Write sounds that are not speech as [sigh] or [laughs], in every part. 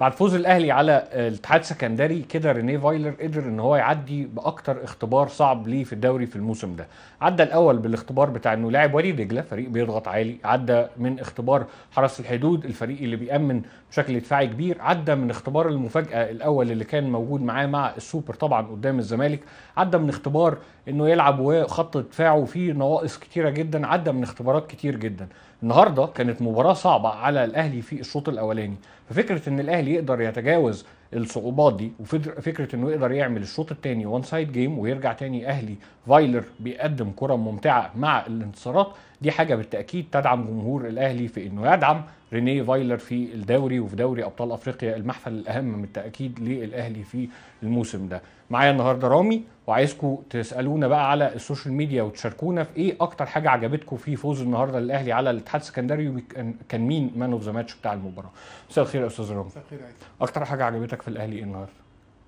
بعد فوز الاهلي على الاتحاد السكندري كده رينيه فايلر قدر ان هو يعدي باكتر اختبار صعب ليه في الدوري في الموسم ده عدى الاول بالاختبار بتاع انه لاعب ولي دجله فريق بيضغط عالي عدى من اختبار حرس الحدود الفريق اللي بيامن بشكل دفاعي كبير عدى من اختبار المفاجاه الاول اللي كان موجود معاه مع السوبر طبعا قدام الزمالك عدى من اختبار انه يلعب وخط دفاعه فيه نواقص كتيره جدا عدى من اختبارات كتير جدا النهارده كانت مباراه صعبه على الاهلي في الشوط الاولاني ففكره ان الاهلي يقدر يتجاوز الصعوبات دي وفكره انه يقدر يعمل الشوط الثاني وان سايد جيم ويرجع تاني اهلي فايلر بيقدم كره ممتعه مع الانتصارات دي حاجه بالتاكيد تدعم جمهور الاهلي في انه يدعم رينيه فايلر في الدوري وفي دوري ابطال افريقيا المحفل الاهم بالتاكيد للاهلي في الموسم ده معايا النهارده رامي وعايزكم تسالونا بقى على السوشيال ميديا وتشاركونا في ايه اكتر حاجه عجبتكم في فوز النهارده للاهلي على الاتحاد السكندري كان مين مان اوف ذا ماتش بتاع المباراه مساء الخير يا استاذ رامي مساء الخير اكتر حاجه عجبتك في الاهلي ايه النهارده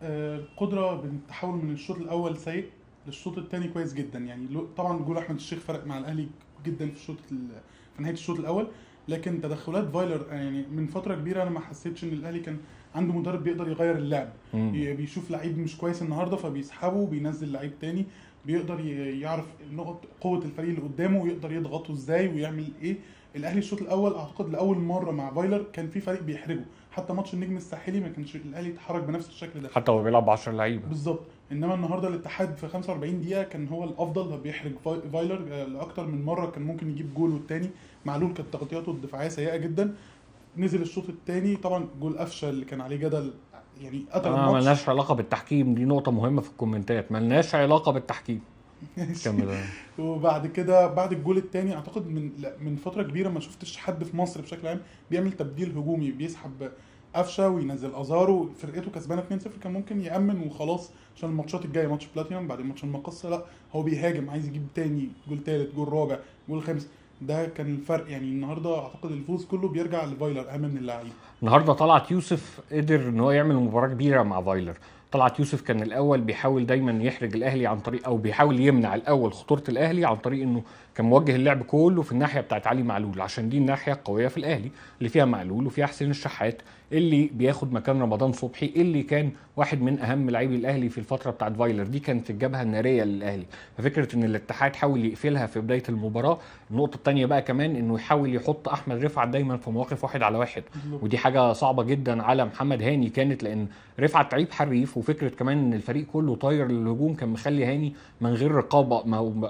القدره آه، بالتحول من الشوط الاول سيء للشوط الثاني كويس جدا يعني طبعا جول احمد الشيخ فرق مع الاهلي جدا في الشوط في نهايه الشوط الاول لكن تدخلات فايلر يعني من فتره كبيره انا ما حسيتش ان الاهلي كان عنده مدرب بيقدر يغير اللعب مم. بيشوف لعيب مش كويس النهارده فبيسحبه وبينزل لعيب تاني بيقدر يعرف نقط قوه الفريق اللي قدامه ويقدر يضغطه ازاي ويعمل ايه الاهلي الشوط الاول اعتقد لاول مره مع فايلر كان في فريق بيحرجه حتى ماتش النجم الساحلي ما كانش الاهلي اتحرك بنفس الشكل ده حتى هو بيلعب ب 10 لعيبه بالظبط انما النهارده الاتحاد في 45 دقيقه كان هو الافضل بيحرج فايلر آه، لاكتر من مره كان ممكن يجيب جول والتاني معلول كانت تغطياته الدفاعيه سيئه جدا نزل الشوط الثاني طبعا جول قفشه اللي كان عليه جدل يعني قتل آه، الماتش ملناش علاقه بالتحكيم دي نقطه مهمه في الكومنتات ملناش علاقه بالتحكيم كمل [laughs] وبعد كده بعد الجول الثاني اعتقد من من فتره كبيره ما شفتش حد في مصر بشكل عام بيعمل تبديل هجومي بيسحب قفشه وينزل ازارو فرقته كسبانه 2-0 كان ممكن يامن وخلاص عشان الماتشات الجايه ماتش بلاتينم بعد ماتش المقصه لا هو بيهاجم عايز يجيب تاني جول تالت جول رابع جول خامس ده كان الفرق يعني النهارده اعتقد الفوز كله بيرجع لفايلر اهم من اللعيب النهارده طلعت يوسف قدر ان هو يعمل مباراه كبيره مع فايلر طلعت يوسف كان الاول بيحاول دايما يحرج الاهلي عن طريق او بيحاول يمنع الاول خطوره الاهلي عن طريق انه كان موجه اللعب كله في الناحيه بتاعت علي معلول عشان دي الناحيه القويه في الاهلي اللي فيها معلول وفيها حسين الشحات اللي بياخد مكان رمضان صبحي اللي كان واحد من اهم لاعبي الاهلي في الفتره بتاعت فايلر دي كانت الجبهه الناريه للاهلي ففكره ان الاتحاد حاول يقفلها في بدايه المباراه النقطه الثانيه بقى كمان انه يحاول يحط احمد رفعت دايما في مواقف واحد على واحد ودي حاجه صعبه جدا على محمد هاني كانت لان رفعت لعيب حريف وفكره كمان ان الفريق كله طاير للهجوم كان مخلي هاني من غير رقابه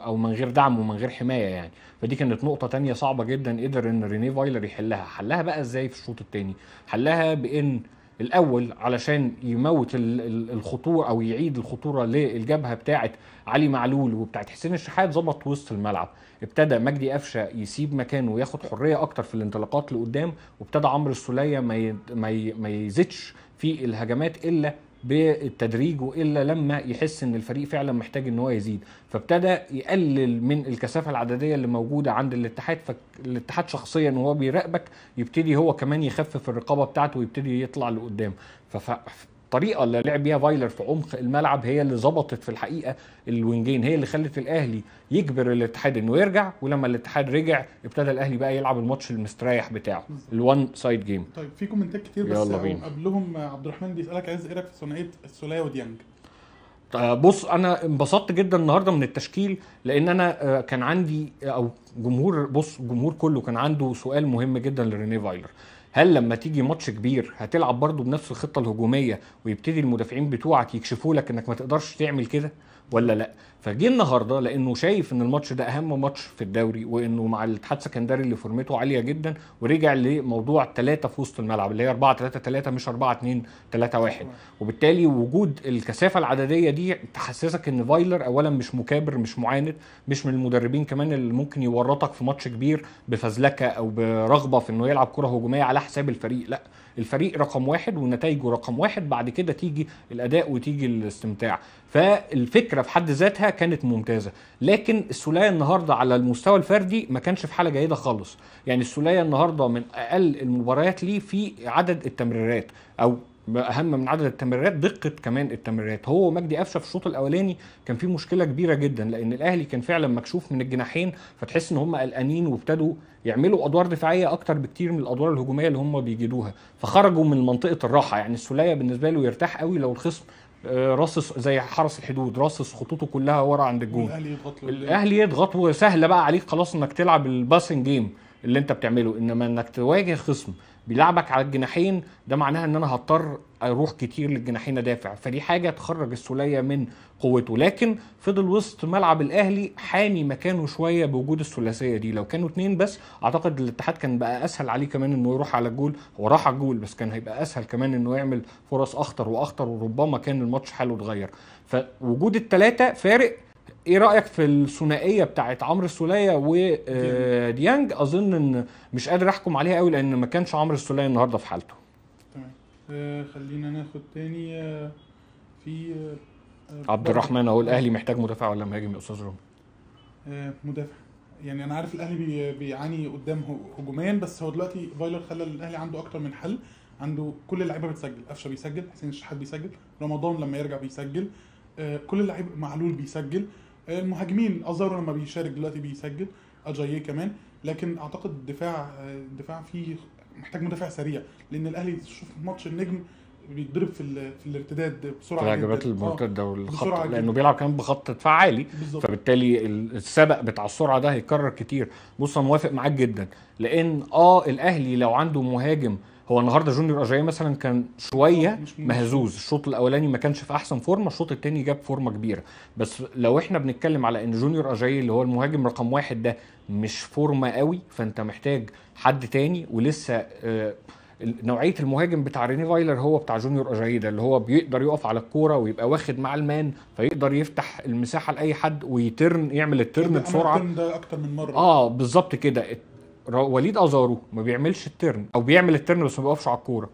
او من غير دعم ومن غير حمايه يعني فدي كانت نقطه تانية صعبه جدا قدر ان رينيه فايلر يحلها حلها بقى ازاي في الشوط التاني؟ حلها بان الاول علشان يموت الخطوره او يعيد الخطوره للجبهه بتاعه علي معلول وبتاعه حسين الشحات ظبط وسط الملعب ابتدى مجدي قفشه يسيب مكانه وياخد حريه اكتر في الانطلاقات لقدام وابتدى عمرو السوليه ما يزيدش في الهجمات الا بالتدريج والا لما يحس ان الفريق فعلا محتاج ان هو يزيد فابتدى يقلل من الكثافه العدديه اللي موجوده عند الاتحاد فالاتحاد شخصيا وهو بيراقبك يبتدي هو كمان يخفف الرقابه بتاعته ويبتدي يطلع لقدام الطريقه اللي لعب بيها فايلر في عمق الملعب هي اللي ظبطت في الحقيقه الوينجين هي اللي خلت الاهلي يجبر الاتحاد انه يرجع ولما الاتحاد رجع ابتدى الاهلي بقى يلعب الماتش المستريح بتاعه الوان سايد جيم طيب في كومنتات كتير بس قبلهم عبد الرحمن بيسالك عايز ايه رايك في ثنائيه السوليه وديانج آه، بص انا انبسطت جدا النهارده من التشكيل لان انا آه، كان عندي او جمهور بص الجمهور كله كان عنده سؤال مهم جدا لرينيه فايلر هل لما تيجي ماتش كبير هتلعب برضه بنفس الخطه الهجوميه ويبتدي المدافعين بتوعك يكشفوا لك انك ما تقدرش تعمل كده ولا لا فجه النهارده لانه شايف ان الماتش ده اهم ماتش في الدوري وانه مع الاتحاد السكندري اللي فورمته عاليه جدا ورجع لموضوع الثلاثه في وسط الملعب اللي هي 4 3 3 مش 4 2 3 1 وبالتالي وجود الكثافه العدديه دي تحسسك ان فايلر اولا مش مكابر مش معاند مش من المدربين كمان اللي ممكن يورطك في ماتش كبير بفزلكه او برغبه في انه يلعب كره هجوميه على حساب الفريق لا الفريق رقم واحد ونتائجه رقم واحد بعد كده تيجي الاداء وتيجي الاستمتاع فالفكره في حد ذاتها كانت ممتازه لكن السوليه النهارده على المستوى الفردي ما كانش في حاله جيده خالص يعني السوليه النهارده من اقل المباريات ليه في عدد التمريرات او اهم من عدد التمريرات دقه كمان التمريرات هو ومجدي قفشه في الشوط الاولاني كان في مشكله كبيره جدا لان الاهلي كان فعلا مكشوف من الجناحين فتحس ان هم قلقانين وابتدوا يعملوا ادوار دفاعيه اكتر بكتير من الادوار الهجوميه اللي هم بيجدوها فخرجوا من منطقه الراحه يعني السوليه بالنسبه له يرتاح قوي لو الخصم آه، راصص زي حرس الحدود راصص خطوطه كلها ورا عند الجون الاهلي يضغط الاهلي يضغط وسهله بقى عليك خلاص انك تلعب الباسنج جيم اللي انت بتعمله انما انك تواجه خصم بيلعبك على الجناحين ده معناها ان انا هضطر اروح كتير للجناحين ادافع فدي حاجه تخرج السوليه من قوته لكن فضل وسط ملعب الاهلي حامي مكانه شويه بوجود الثلاثيه دي لو كانوا اتنين بس اعتقد الاتحاد كان بقى اسهل عليه كمان انه يروح على الجول هو راح على الجول بس كان هيبقى اسهل كمان انه يعمل فرص اخطر واخطر وربما كان الماتش حاله اتغير فوجود الثلاثه فارق ايه رايك في الثنائيه بتاعت عمرو السوليه وديانج آه، اظن ان مش قادر احكم عليها قوي لان ما كانش عمرو السوليه النهارده في حالته تمام آه خلينا ناخد تاني آه، في آه عبد الرحمن اهو الاهلي محتاج مدافع ولا مهاجم يا استاذ رامي آه، مدافع يعني انا عارف الاهلي بيعاني قدام هجوميا بس هو دلوقتي فايلر خلى الاهلي عنده اكتر من حل عنده كل اللعيبه بتسجل قفشه بيسجل حسين الشحات بيسجل رمضان لما يرجع بيسجل كل اللعيبه معلول بيسجل المهاجمين ازارو لما بيشارك دلوقتي بيسجل اجاييه كمان لكن اعتقد الدفاع الدفاع فيه محتاج مدافع سريع لان الاهلي شوف ماتش النجم بيتضرب في, في الارتداد بسرعه جدا الهجمات المرتده آه، والخط لانه بيلعب كمان بخط دفاع عالي فبالتالي السبق بتاع السرعه ده هيتكرر كتير بص انا موافق معاك جدا لان اه الاهلي لو عنده مهاجم هو النهارده جونيور اجاي مثلا كان شويه مهزوز الشوط الاولاني ما كانش في احسن فورمه الشوط الثاني جاب فورمه كبيره بس لو احنا بنتكلم على ان جونيور اجاي اللي هو المهاجم رقم واحد ده مش فورمه قوي فانت محتاج حد تاني ولسه آه، نوعيه المهاجم بتاع ريني فايلر هو بتاع جونيور اجاي ده اللي هو بيقدر يقف على الكوره ويبقى واخد مع المان فيقدر يفتح المساحه لاي حد ويترن يعمل الترن بسرعه ده اكتر من مره اه بالظبط كده وليد ازارو ما بيعملش الترن او بيعمل الترن بس ما بيقفش على الكوره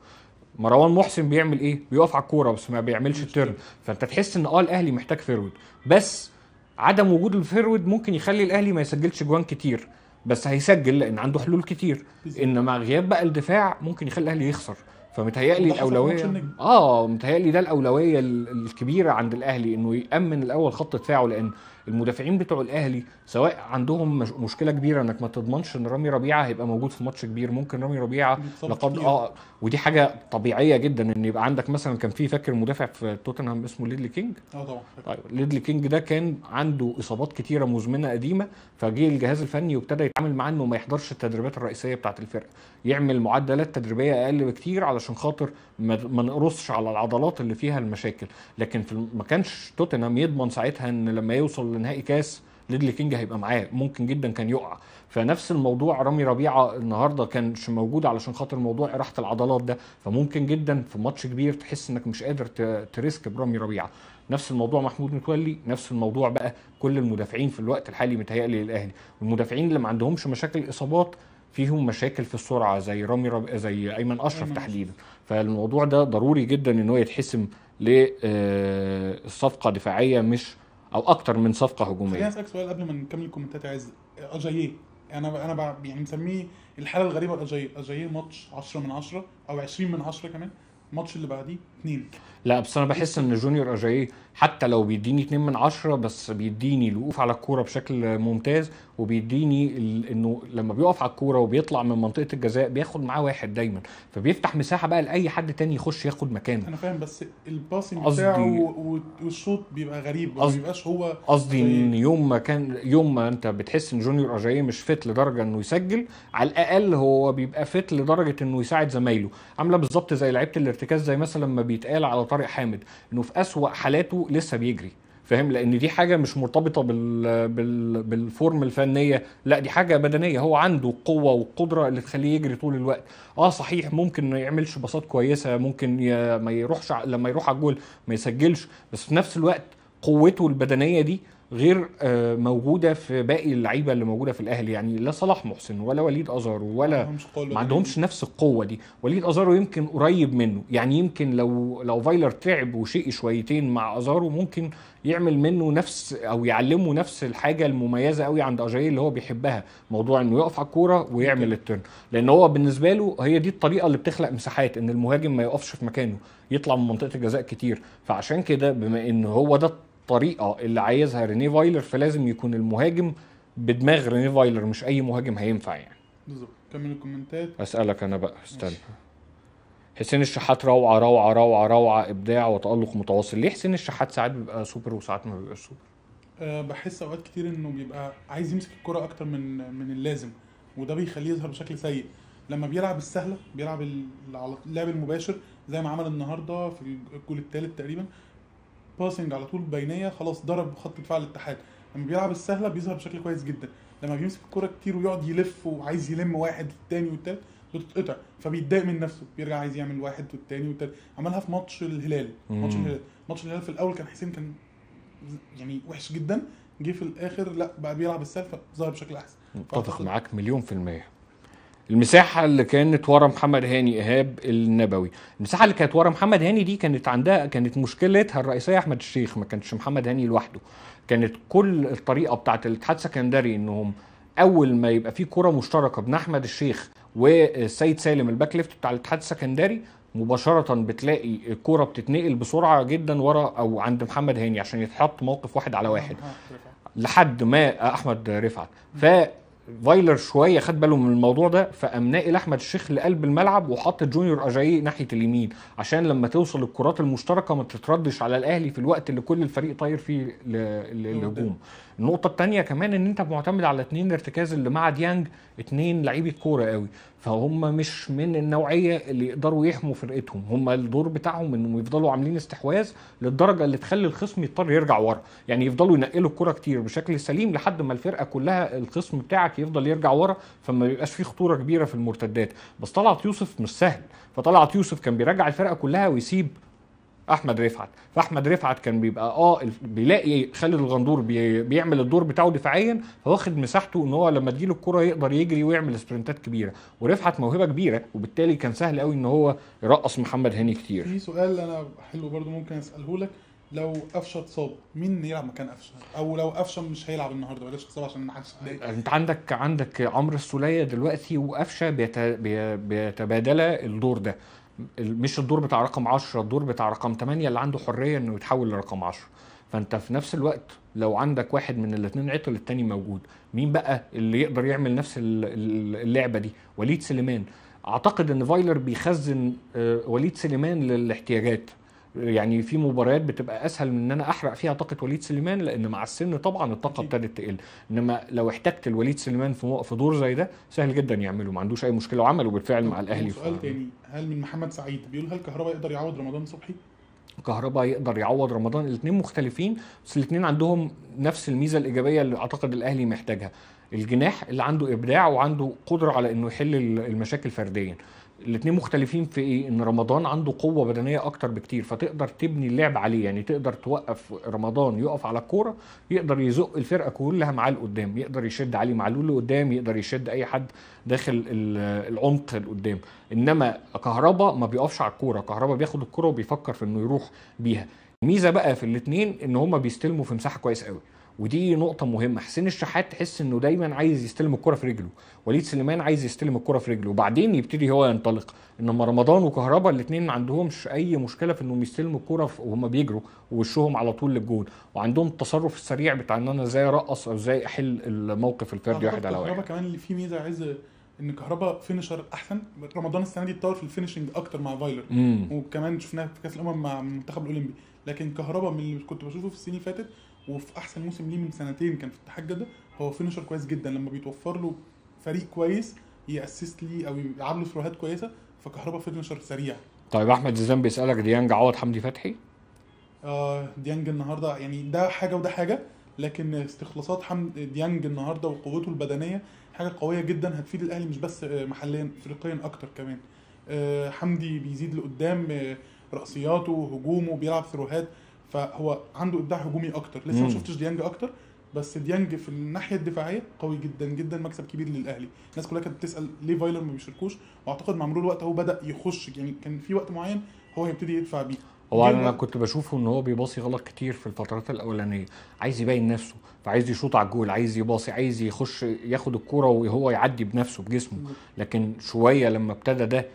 مروان محسن بيعمل ايه بيقف على الكوره بس ما بيعملش الترن فانت تحس ان اه الاهلي محتاج فيرود بس عدم وجود الفيرود ممكن يخلي الاهلي ما يسجلش جوان كتير بس هيسجل لان عنده حلول كتير انما غياب بقى الدفاع ممكن يخلي الاهلي يخسر فمتهيألي الأولوية اه متهيألي ده الأولوية الكبيرة عند الأهلي إنه يأمن الأول خط دفاعه لأن المدافعين بتوع الاهلي سواء عندهم مشكله كبيره انك ما تضمنش ان رامي ربيعه هيبقى موجود في ماتش كبير ممكن رامي ربيعه لقد اه ودي حاجه طبيعيه جدا ان يبقى عندك مثلا كان في فاكر مدافع في توتنهام اسمه ليدلي كينج اه طبعا طيب ليدلي كينج ده كان عنده اصابات كتيره مزمنه قديمه فجه الجهاز الفني وابتدى يتعامل معاه انه ما يحضرش التدريبات الرئيسيه بتاعه الفرقه يعمل معدلات تدريبيه اقل بكتير علشان خاطر ما نقرصش على العضلات اللي فيها المشاكل لكن في ما كانش توتنهام يضمن ساعتها ان لما يوصل لنهائي كاس ليدلي كينج هيبقى معاه ممكن جدا كان يقع فنفس الموضوع رامي ربيعه النهارده كانش موجود علشان خاطر موضوع راحه العضلات ده فممكن جدا في ماتش كبير تحس انك مش قادر تريسك برامي ربيعه نفس الموضوع محمود متولي نفس الموضوع بقى كل المدافعين في الوقت الحالي متهيألي للاهلي والمدافعين اللي ما عندهمش مشاكل اصابات فيهم مشاكل في السرعه زي رامي رب... زي ايمن اشرف تحديدا فالموضوع ده ضروري جدا ان هو يتحسم للصفقه آه، دفاعيه مش او اكتر من صفقه هجوميه خليني اسالك سؤال قبل ما نكمل الكومنتات يا عز اجاييه انا انا يعني مسميه الحاله الغريبه لاجاييه اجاييه ماتش 10 من 10 او 20 من 10 كمان الماتش اللي بعديه 2 لا بس انا بحس ان جونيور اجاييه حتى لو بيديني 2 من 10 بس بيديني الوقوف على الكوره بشكل ممتاز وبيديني انه لما بيقف على الكوره وبيطلع من منطقه الجزاء بياخد معاه واحد دايما فبيفتح مساحه بقى لاي حد تاني يخش ياخد مكانه انا فاهم بس الباسنج بتاعه والشوط بيبقى غريب ما بيبقاش هو قصدي ان يوم ما كان يوم ما انت بتحس ان جونيور اجاي مش فت لدرجه انه يسجل على الاقل هو بيبقى فت لدرجه انه يساعد زمايله عامله بالظبط زي لعيبه الارتكاز زي مثلا ما بيتقال على طارق حامد انه في اسوا حالاته لسه بيجري فاهم لان دي حاجه مش مرتبطه بال... بال... بالفورم الفنيه لا دي حاجه بدنيه هو عنده القوه والقدره اللي تخليه يجري طول الوقت اه صحيح ممكن ما يعملش باصات كويسه ممكن ما يروحش لما يروح على الجول ما يسجلش بس في نفس الوقت قوته البدنيه دي غير آه، موجوده في باقي اللعيبه اللي موجوده في الاهلي يعني لا صلاح محسن ولا وليد ازارو ولا ما عندهمش نفس القوه دي وليد ازارو يمكن قريب منه يعني يمكن لو لو فايلر تعب وشقي شويتين مع ازارو ممكن يعمل منه نفس او يعلمه نفس الحاجه المميزه قوي عند اجاي اللي هو بيحبها موضوع انه يقف على الكوره ويعمل الترن لان هو بالنسبه له هي دي الطريقه اللي بتخلق مساحات ان المهاجم ما يقفش في مكانه يطلع من منطقه الجزاء كتير فعشان كده بما ان هو ده الطريقه اللي عايزها ريني فايلر فلازم يكون المهاجم بدماغ ريني فايلر مش اي مهاجم هينفع يعني بالظبط كمل الكومنتات اسالك انا بقى استنى حسين الشحات روعه روعه روعه روعه ابداع وتالق متواصل ليه حسين الشحات ساعات بيبقى سوبر وساعات ما بيبقاش سوبر أه بحس اوقات كتير انه بيبقى عايز يمسك الكره اكتر من من اللازم وده بيخليه يظهر بشكل سيء لما بيلعب السهله بيلعب اللعب المباشر زي ما عمل النهارده في الجول الثالث تقريبا باسنج على طول بينيه خلاص ضرب خط دفاع الاتحاد لما بيلعب السهله بيظهر بشكل كويس جدا لما بيمسك الكوره كتير ويقعد يلف وعايز يلم واحد والتاني والتالت بتتقطع فبيتضايق من نفسه بيرجع عايز يعمل واحد والتاني والتالت عملها في ماتش الهلال ماتش الهلال ماتش الهلال في الاول كان حسين كان يعني وحش جدا جه في الاخر لا بقى بيلعب السهل فظهر بشكل احسن اتفق معاك مليون في الميه المساحه اللي كانت ورا محمد هاني ايهاب النبوي المساحه اللي كانت ورا محمد هاني دي كانت عندها كانت مشكلتها الرئيسيه احمد الشيخ ما كانش محمد هاني لوحده كانت كل الطريقه بتاعه الاتحاد السكندري انهم اول ما يبقى في كره مشتركه بين احمد الشيخ والسيد سالم الباك ليفت بتاع الاتحاد السكندري مباشرة بتلاقي الكرة بتتنقل بسرعة جدا ورا أو عند محمد هاني عشان يتحط موقف واحد على واحد لحد ما أحمد رفعت ف فايلر شويه خد باله من الموضوع ده فقام ناقل احمد الشيخ لقلب الملعب وحط جونيور اجاي ناحيه اليمين عشان لما توصل الكرات المشتركه ما تتردش على الاهلي في الوقت اللي كل الفريق طاير فيه للهجوم النقطه الثانيه كمان ان انت معتمد على اثنين ارتكاز اللي مع ديانج اثنين لعيبه كوره قوي فهم مش من النوعيه اللي يقدروا يحموا فرقتهم هم الدور بتاعهم انهم يفضلوا عاملين استحواذ للدرجه اللي تخلي الخصم يضطر يرجع ورا يعني يفضلوا ينقلوا الكره كتير بشكل سليم لحد ما الفرقه كلها الخصم بتاعك يفضل يرجع ورا فما بيبقاش فيه خطوره كبيره في المرتدات بس طلعت يوسف مش سهل فطلعت يوسف كان بيرجع الفرقه كلها ويسيب احمد رفعت فاحمد رفعت كان بيبقى اه بيلاقي خالد الغندور بي بيعمل الدور بتاعه دفاعيا فواخد مساحته ان هو لما تجيله الكره يقدر يجري ويعمل سبرنتات كبيره ورفعت موهبه كبيره وبالتالي كان سهل قوي ان هو يرقص محمد هاني كتير في سؤال انا حلو برضو ممكن اساله لك لو قفشه اتصاب مين يلعب مكان قفشه او لو قفشه مش هيلعب النهارده بلاش اتصاب عشان نعكس انت عندك عندك عمرو السوليه دلوقتي وقفشه بيتبادل بيتبادلا الدور ده مش الدور بتاع رقم 10 الدور بتاع رقم 8 اللي عنده حريه انه يتحول لرقم 10 فانت في نفس الوقت لو عندك واحد من الاثنين عطل الثاني موجود مين بقى اللي يقدر يعمل نفس اللعبه دي وليد سليمان اعتقد ان فايلر بيخزن آه، وليد سليمان للاحتياجات يعني في مباريات بتبقى اسهل من ان انا احرق فيها طاقه وليد سليمان لان مع السن طبعا الطاقه ابتدت تقل انما لو احتجت الوليد سليمان في في دور زي ده سهل جدا يعمله ما عندوش اي مشكله وعمله بالفعل مع الاهلي سؤال تاني هل من محمد سعيد بيقول هل كهرباء يقدر يعوض رمضان صبحي؟ كهرباء يقدر يعوض رمضان الاثنين مختلفين بس الاثنين عندهم نفس الميزه الايجابيه اللي اعتقد الاهلي محتاجها الجناح اللي عنده ابداع وعنده قدره على انه يحل المشاكل فرديا الاثنين مختلفين في ايه ان رمضان عنده قوه بدنيه اكتر بكتير فتقدر تبني اللعب عليه يعني تقدر توقف رمضان يقف على الكوره يقدر يزق الفرقه كلها معاه لقدام يقدر يشد علي معلول لقدام يقدر يشد اي حد داخل العمق لقدام انما كهربا ما بيقفش على الكوره كهربا بياخد الكوره وبيفكر في انه يروح بيها الميزه بقى في الاثنين ان هما بيستلموا في مساحه كويس قوي ودي نقطه مهمه حسين الشحات تحس انه دايما عايز يستلم الكره في رجله وليد سليمان عايز يستلم الكره في رجله وبعدين يبتدي هو ينطلق انما رمضان وكهربا الاثنين ما عندهمش اي مشكله في انهم يستلموا الكره وهم بيجروا ووشهم على طول للجول وعندهم التصرف السريع بتاع ان انا ازاي ارقص او ازاي احل الموقف الفردي واحد على واحد كهربا كمان اللي فيه ميزه عايز ان كهربا فينشر احسن رمضان السنه دي اتطور في الفينشنج اكتر مع فايلر وكمان شفناها في كاس الامم مع المنتخب الاولمبي لكن كهربا من اللي كنت بشوفه في السنين اللي فاتت وفي احسن موسم ليه من سنتين كان في الاتحاد جده هو فينشر كويس جدا لما بيتوفر له فريق كويس ياسست ليه او يلعب له ثروهات كويسه فكهربا فينشر سريع طيب احمد زيزان بيسالك ديانج عوض حمدي فتحي آه ديانج النهارده يعني ده حاجه وده حاجه لكن استخلاصات حمد ديانج النهارده وقوته البدنيه حاجه قويه جدا هتفيد الاهلي مش بس آه، محليا افريقيا اكتر كمان آه حمدي بيزيد لقدام آه راسياته هجومه بيلعب ثروهات فهو عنده ابداع هجومي اكتر لسه ما شفتش ديانج اكتر بس ديانج في الناحيه الدفاعيه قوي جدا جدا مكسب كبير للاهلي الناس كلها كانت بتسال ليه فايلر ما بيشاركوش واعتقد مع مرور الوقت هو بدا يخش يعني كان في وقت معين هو هيبتدي يدفع بيه هو انا كنت بشوفه ان هو بيباصي غلط كتير في الفترات الاولانيه عايز يبين نفسه فعايز يشوط على الجول عايز يباصي عايز يخش ياخد الكوره وهو يعدي بنفسه بجسمه لكن شويه لما ابتدى ده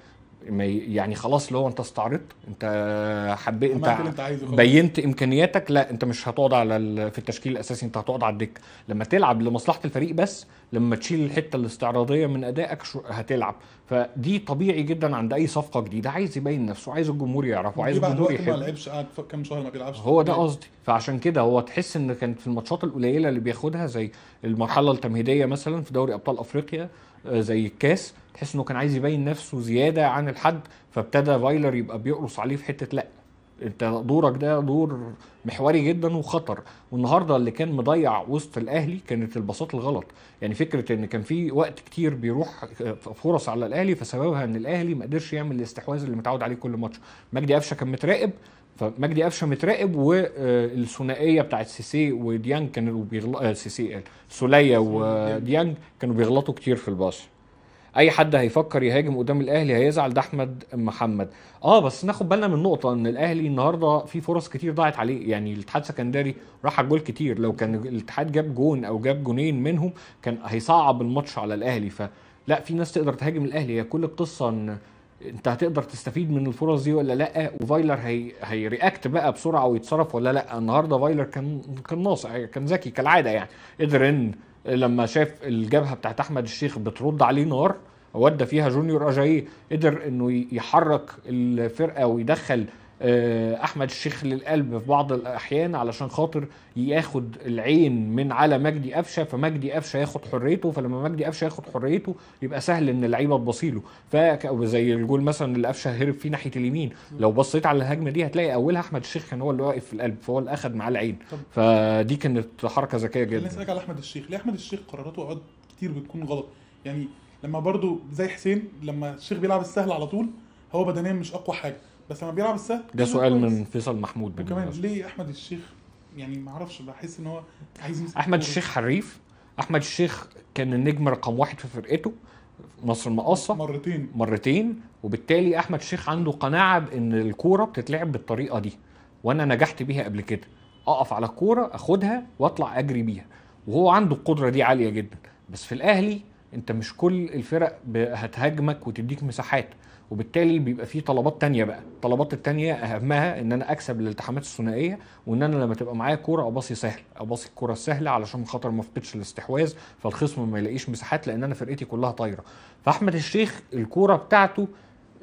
ما يعني خلاص لو انت استعرضت انت حبيت انت, انت بينت امكانياتك لا انت مش هتقعد على في التشكيل الاساسي انت هتقعد على الدكه لما تلعب لمصلحه الفريق بس لما تشيل الحته الاستعراضيه من ادائك هتلعب فدي طبيعي جدا عند اي صفقه جديده عايز يبين نفسه عايز الجمهور يعرفه عايز الجمهور يحبه ما لعبش قعد كام شهر ما بيلعبش هو ده قصدي فعشان كده هو تحس ان كانت في الماتشات القليله اللي بياخدها زي المرحله التمهيديه مثلا في دوري ابطال افريقيا آه، زي الكاس تحس انه كان عايز يبين نفسه زياده عن الحد فابتدى فايلر يبقى بيقرص عليه في حته لا انت دورك ده دور محوري جدا وخطر والنهارده اللي كان مضيع وسط الاهلي كانت البساطه الغلط يعني فكره ان كان في وقت كتير بيروح آه، فرص على الاهلي فسببها ان الاهلي ما قدرش يعمل الاستحواذ اللي متعود عليه كل ماتش مجدي قفشه كان متراقب فمجدي قفشه متراقب والثنائيه بتاعت سيسي وديانج كانوا بيغلطوا آه، سيسي آه، سوليه وديانج كانوا بيغلطوا كتير في الباص اي حد هيفكر يهاجم قدام الاهلي هيزعل ده احمد محمد اه بس ناخد بالنا من نقطه ان الاهلي النهارده في فرص كتير ضاعت عليه يعني الاتحاد السكندري راح على كتير لو كان الاتحاد جاب جون او جاب جونين منهم كان هيصعب الماتش على الاهلي ف لا في ناس تقدر تهاجم الاهلي هي كل القصه ان انت هتقدر تستفيد من الفرص دي ولا لا وفايلر هي هيرياكت بقى بسرعه ويتصرف ولا لا النهارده فايلر كان كان ناصع كان ذكي كالعاده يعني قدر ان لما شاف الجبهه بتاعت احمد الشيخ بترد عليه نار ودى فيها جونيور اجاي قدر انه يحرك الفرقه ويدخل آه، احمد الشيخ للقلب في بعض الاحيان علشان خاطر ياخد العين من على مجدي قفشه فمجدي قفشه ياخد حريته فلما مجدي قفشه ياخد حريته يبقى سهل ان اللعيبه تبصيله فزي الجول مثلا اللي قفشه هرب فيه ناحيه اليمين لو بصيت على الهجمه دي هتلاقي اولها احمد الشيخ كان هو اللي واقف في القلب فهو اللي اخد معاه العين فدي كانت حركه ذكيه جدا اسالك على احمد الشيخ ليه احمد الشيخ قراراته اوقات كتير بتكون غلط يعني لما برضو زي حسين لما الشيخ بيلعب السهل على طول هو بدنيا مش اقوى حاجه بس لما بيلعب السهل ده سؤال من فيصل محمود وكمان ليه احمد الشيخ يعني ما اعرفش بحس ان هو عايز احمد الشيخ حريف احمد الشيخ كان النجم رقم واحد في فرقته مصر المقاصه مرتين مرتين وبالتالي احمد الشيخ عنده قناعه بان الكوره بتتلعب بالطريقه دي وانا نجحت بيها قبل كده اقف على الكوره اخدها واطلع اجري بيها وهو عنده القدره دي عاليه جدا بس في الاهلي انت مش كل الفرق هتهاجمك وتديك مساحات وبالتالي بيبقى فيه طلبات تانية بقى الطلبات التانية اهمها ان انا اكسب الالتحامات الثنائيه وان انا لما تبقى معايا كوره اباصي سهل اباصي الكوره السهله علشان خاطر ما افقدش الاستحواذ فالخصم ما يلاقيش مساحات لان انا فرقتي كلها طايره فاحمد الشيخ الكوره بتاعته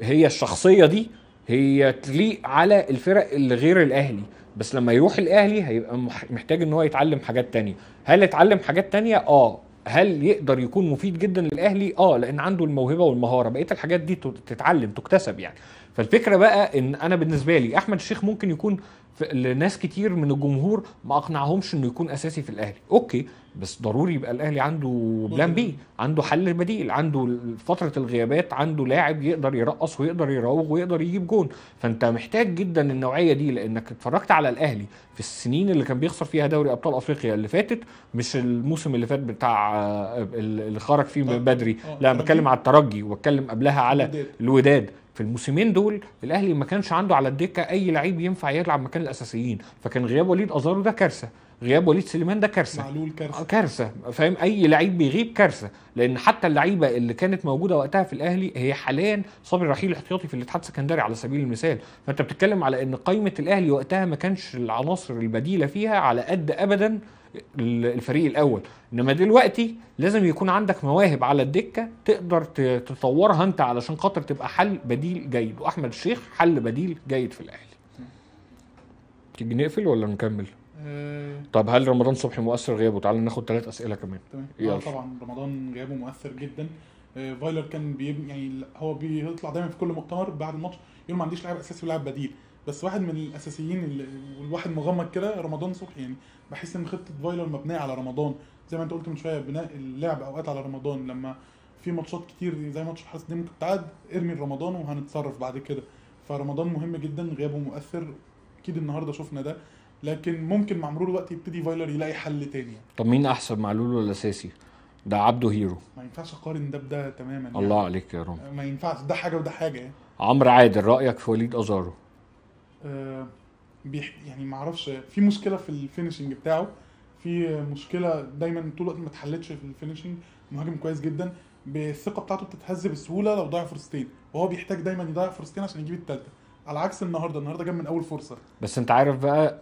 هي الشخصيه دي هي تليق على الفرق اللي غير الاهلي بس لما يروح الاهلي هيبقى محتاج ان هو يتعلم حاجات تانية هل اتعلم حاجات تانية اه هل يقدر يكون مفيد جدا للاهلي اه لان عنده الموهبه والمهاره بقيه الحاجات دي تتعلم تكتسب يعني فالفكره بقى ان انا بالنسبه لي احمد الشيخ ممكن يكون لناس كتير من الجمهور ما اقنعهمش انه يكون اساسي في الاهلي اوكي بس ضروري يبقى الاهلي عنده بلان بي عنده حل بديل عنده فتره الغيابات عنده لاعب يقدر يرقص ويقدر يراوغ ويقدر يجيب جون فانت محتاج جدا النوعيه دي لانك اتفرجت على الاهلي في السنين اللي كان بيخسر فيها دوري ابطال افريقيا اللي فاتت مش الموسم اللي فات بتاع آه، اللي خرج فيه آه. بدري آه. لا بتكلم على الترجي وبتكلم قبلها على الوداد في الموسمين دول الاهلي ما كانش عنده على الدكه اي لعيب ينفع يلعب مكان الاساسيين فكان غياب وليد ازارو ده كارثه غياب وليد سليمان ده كارثه معلول كارثه آه، كارثه فاهم اي لعيب بيغيب كارثه لان حتى اللعيبه اللي كانت موجوده وقتها في الاهلي هي حاليا صابر رحيل احتياطي في الاتحاد السكندري على سبيل المثال فانت بتتكلم على ان قائمه الاهلي وقتها ما كانش العناصر البديله فيها على قد ابدا الفريق الاول انما دلوقتي لازم يكون عندك مواهب على الدكه تقدر تطورها انت علشان خاطر تبقى حل بديل جيد واحمد الشيخ حل بديل جيد في الاهلي تيجي نقفل ولا نكمل آه. طب هل رمضان صبحي مؤثر غيابه تعال ناخد ثلاث اسئله كمان تمام آه، طبعا رمضان غيابه مؤثر جدا آه، فايلر كان بيبني يعني هو بيطلع دايما في كل مؤتمر بعد الماتش يقول ما عنديش لاعب اساسي ولاعب بديل بس واحد من الاساسيين اللي والواحد مغمض كده رمضان صبحي يعني بحس ان خطه فايلر مبنيه على رمضان زي ما انت قلت من شويه بناء اللعب اوقات على رمضان لما في ماتشات كتير زي ماتش الحرس دي ممكن تعاد ارمي رمضان وهنتصرف بعد كده فرمضان مهم جدا غيابه مؤثر اكيد النهارده شفنا ده لكن ممكن مع مرور الوقت يبتدي فايلر يلاقي حل تاني يعني. طب مين احسن معلول ولا ساسي؟ ده عبده هيرو ما ينفعش اقارن ده بده تماما يعني. الله عليك يا رب ما ينفعش ده حاجه وده حاجه يعني. عمرو عادل رايك في وليد ازارو آه، بيح يعني معرفش في مشكله في الفينشنج بتاعه في مشكله دايما طول الوقت ما اتحلتش في الفينشنج مهاجم كويس جدا بالثقه بتاعته بتتهز بسهوله لو ضيع فرصتين وهو بيحتاج دايما يضيع فرصتين عشان يجيب الثالثه على عكس النهارده النهارده جاب من اول فرصه بس انت عارف بقى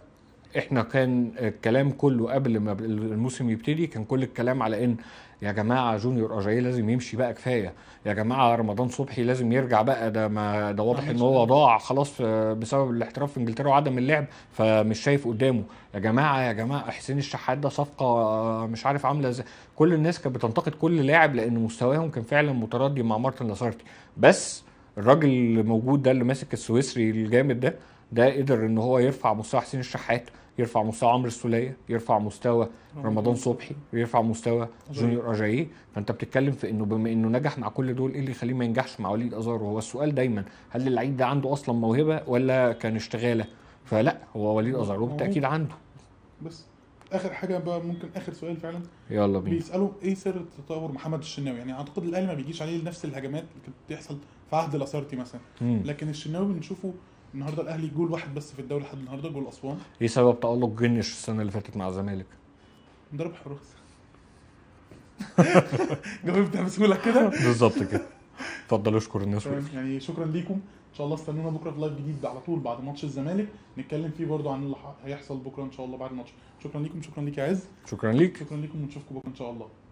احنا كان الكلام كله قبل ما الموسم يبتدي كان كل الكلام على ان يا جماعه جونيور اجاي لازم يمشي بقى كفايه يا جماعه رمضان صبحي لازم يرجع بقى ده ما ده واضح ان هو ضاع خلاص آه، بسبب الاحتراف في انجلترا وعدم اللعب فمش شايف قدامه يا جماعه يا جماعه حسين الشحات ده صفقه آه، مش عارف عامله ازاي كل الناس كانت بتنتقد كل لاعب لان مستواهم كان فعلا متردي مع مارتن لاسارتي بس الراجل اللي موجود ده اللي ماسك السويسري الجامد ده ده قدر ان هو يرفع مستوى حسين الشحات يرفع مستوى عمرو السوليه يرفع مستوى رمضان صبحي ويرفع مستوى جونيور اجاييه فانت بتتكلم في انه بما انه نجح مع كل دول ايه اللي يخليه ما ينجحش مع وليد ازار وهو السؤال دايما هل اللعيب ده عنده اصلا موهبه ولا كان اشتغاله فلا هو وليد ازار وبالتاكيد عنده بس اخر حاجه بقى ممكن اخر سؤال فعلا يلا بينا بيسالوا ايه سر تطور محمد الشناوي يعني اعتقد الاهلي ما بيجيش عليه نفس الهجمات اللي كانت بتحصل في عهد الاسارتي مثلا مم. لكن الشناوي بنشوفه النهارده الاهلي جول واحد بس في الدوري لحد النهارده جول اسوان ايه سبب تالق جنش السنه اللي فاتت مع الزمالك؟ ضرب حراس [laughs] جاوبتها بسهوله كده بالظبط كده اتفضل اشكر الناس يعني شكرا ليكم ان شاء الله استنونا بكره في لايف جديد على طول بعد ماتش الزمالك نتكلم فيه برضو عن اللي هيحصل بكره ان شاء الله بعد الماتش شكرا ليكم شكرا ليك يا عز شكرا ليك شكرا ليكم ونشوفكم بكره ان شاء الله